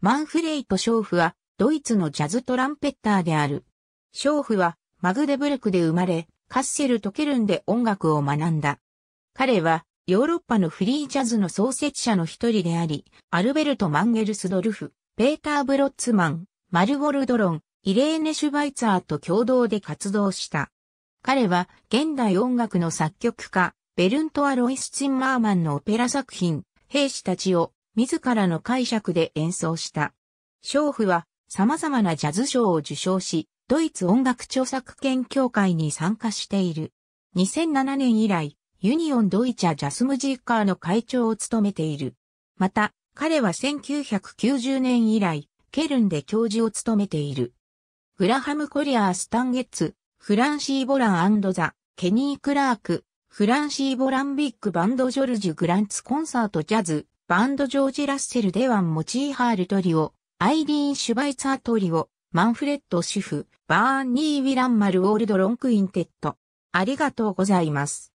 マンフレイト・ショーフは、ドイツのジャズトランペッターである。ショーフは、マグデブルクで生まれ、カッセルとケルンで音楽を学んだ。彼は、ヨーロッパのフリージャズの創設者の一人であり、アルベルト・マンゲルスドルフ、ペーター・ブロッツマン、マルゴルドロン、イレーネ・シュバイツァーと共同で活動した。彼は、現代音楽の作曲家、ベルント・アロイス・チンマーマンのオペラ作品、兵士たちを自らの解釈で演奏した。娼婦は様々なジャズ賞を受賞し、ドイツ音楽著作権協会に参加している。2007年以来、ユニオン・ドイチャ・ジャスムジーカーの会長を務めている。また、彼は1990年以来、ケルンで教授を務めている。グラハム・コリアー・スタンゲッツ、フランシー・ボランザ、ケニー・クラーク、フランシー・ボランビック・バンド・ジョルジュ・グランツ・コンサート・ジャズ、バンドジョージ・ラッセル・デワン・モチーハール・トリオ、アイリーン・シュバイツァー・トリオ、マンフレッド・シュフ、バーンニー・ウィランマル・オールド・ロンク・インテッド。ありがとうございます。